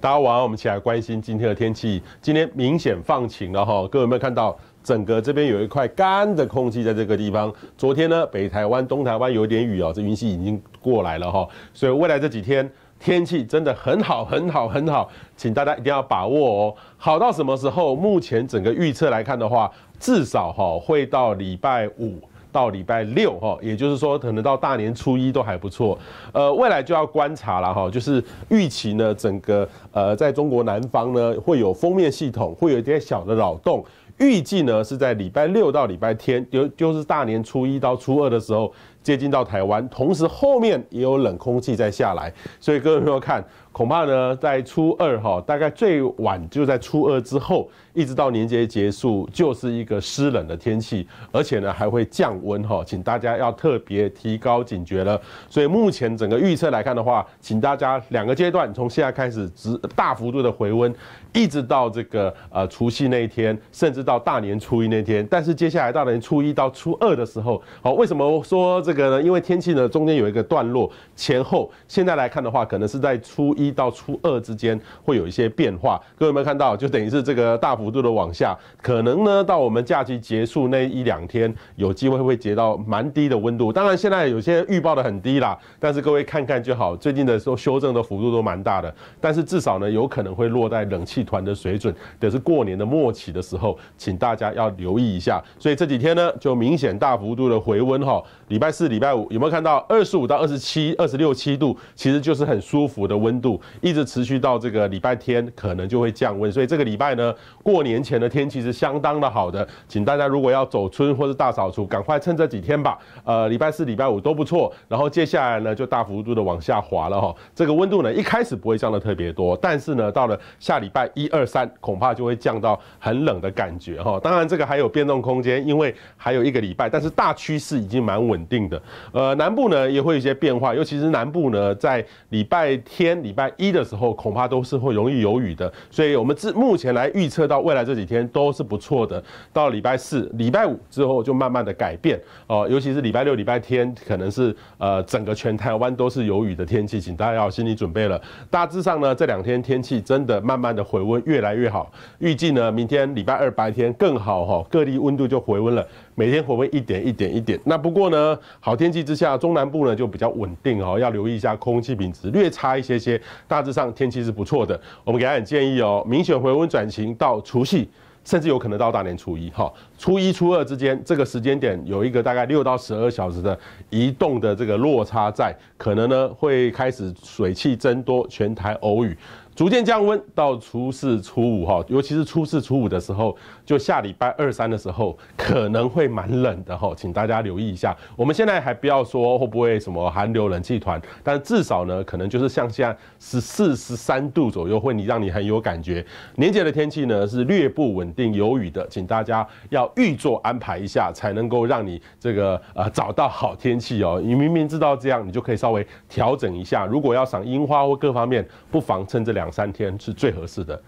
大家晚上我们一起来关心今天的天气。今天明显放晴了哈，各位有没有看到？整个这边有一块干的空气在这个地方。昨天呢，北台湾、东台湾有点雨哦，这云系已经过来了哈。所以未来这几天天气真的很好，很好，很好，请大家一定要把握哦。好到什么时候？目前整个预测来看的话，至少哈会到礼拜五。到礼拜六哈，也就是说，可能到大年初一都还不错。呃，未来就要观察了哈，就是预期呢，整个呃，在中国南方呢，会有封面系统，会有一些小的扰动。预计呢，是在礼拜六到礼拜天，就就是大年初一到初二的时候。接近到台湾，同时后面也有冷空气再下来，所以各位朋友看，恐怕呢在初二哈，大概最晚就在初二之后，一直到年节结束，就是一个湿冷的天气，而且呢还会降温哈，请大家要特别提高警觉了。所以目前整个预测来看的话，请大家两个阶段，从现在开始直大幅度的回温，一直到这个呃除夕那一天，甚至到大年初一那天，但是接下来大年初一到初二的时候，哦，为什么说？这个呢，因为天气呢中间有一个段落，前后现在来看的话，可能是在初一到初二之间会有一些变化。各位有没有看到？就等于是这个大幅度的往下，可能呢到我们假期结束那一两天，有机会会跌到蛮低的温度。当然现在有些预报的很低啦，但是各位看看就好。最近的时候修正的幅度都蛮大的，但是至少呢有可能会落在冷气团的水准。得是过年的末期的时候，请大家要留意一下。所以这几天呢就明显大幅度的回温哈，礼拜。是礼拜五有没有看到二十五到二十七、二十六七度，其实就是很舒服的温度，一直持续到这个礼拜天，可能就会降温。所以这个礼拜呢，过年前的天气是相当的好的，请大家如果要走春或者大扫除，赶快趁这几天吧。呃，礼拜四、礼拜五都不错，然后接下来呢就大幅度的往下滑了哈。这个温度呢一开始不会降的特别多，但是呢到了下礼拜一二三恐怕就会降到很冷的感觉哈。当然这个还有变动空间，因为还有一个礼拜，但是大趋势已经蛮稳定。的，呃，南部呢也会有一些变化，尤其是南部呢，在礼拜天、礼拜一的时候，恐怕都是会容易有雨的，所以，我们自目前来预测到未来这几天都是不错的，到礼拜四、礼拜五之后就慢慢的改变，哦，尤其是礼拜六、礼拜天，可能是呃整个全台湾都是有雨的天气，请大家要心理准备了。大致上呢，这两天天气真的慢慢的回温，越来越好，预计呢，明天礼拜二白天更好哈，各地温度就回温了。每天回温一点一点一点，那不过呢，好天气之下，中南部呢就比较稳定哦，要留意一下空气品质，略差一些些。大致上天气是不错的，我们给大家建议哦，明显回温转晴到除夕，甚至有可能到大年初一哈。初一初二之间这个时间点有一个大概六到十二小时的移动的这个落差，在可能呢会开始水汽增多，全台偶雨。逐渐降温到初四初五哈，尤其是初四初五的时候，就下礼拜二三的时候可能会蛮冷的哈，请大家留意一下。我们现在还不要说会不会什么寒流、冷气团，但至少呢，可能就是像现在十四十三度左右，会你让你很有感觉。年节的天气呢是略不稳定、有雨的，请大家要预作安排一下，才能够让你这个呃找到好天气哦。你明明知道这样，你就可以稍微调整一下。如果要赏樱花或各方面，不妨趁这两。两三天是最合适的。